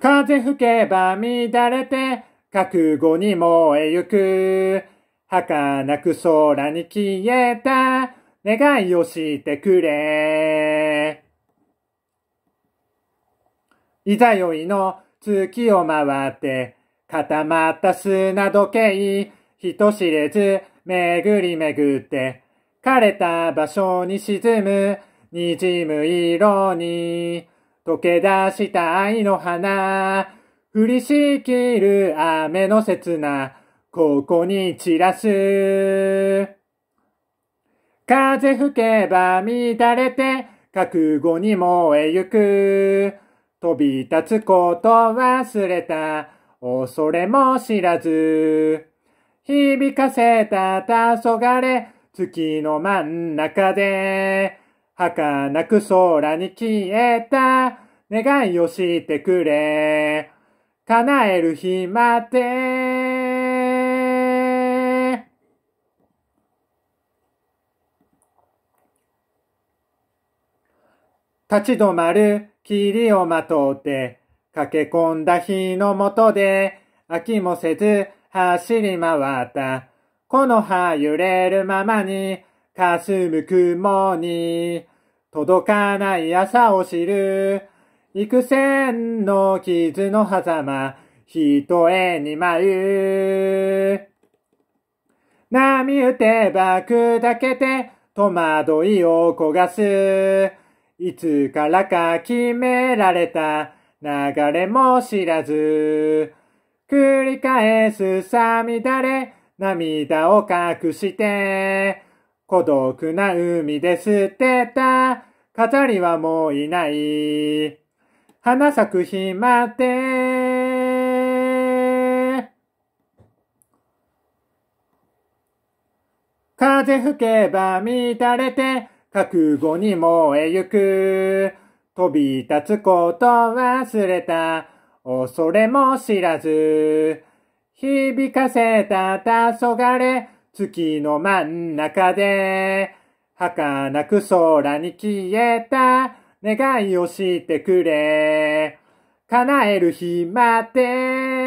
風吹けば乱れて、覚悟に燃えゆく。儚く空に消えた、願いをしてくれ。いざ酔いの月を回って、固まった砂時計、人知れず巡り巡って、枯れた場所に沈む、滲む色に、溶け出した愛の花。降りしきる雨の刹那。ここに散らす。風吹けば乱れて、覚悟に燃えゆく。飛び立つこと忘れた。恐れも知らず。響かせた黄昏、月の真ん中で。儚く空に消えた願いをしてくれ。叶える日まで。立ち止まる霧をまとって駆け込んだ日のもとで飽きもせず走り回った。この葉揺れるままに霞む雲に届かない朝を知る。幾千の傷の狭間、ひとえに舞う。波打てば砕けて、戸惑いを焦がす。いつからか決められた流れも知らず。繰り返すさだれ、涙を隠して。孤独な海で捨てた飾りはもういない。花咲く日まで。風吹けば乱れて覚悟に燃えゆく。飛び立つこと忘れた。恐れも知らず。響かせた黄昏。月の真ん中で、儚く空に消えた願いをしてくれ。叶える日まで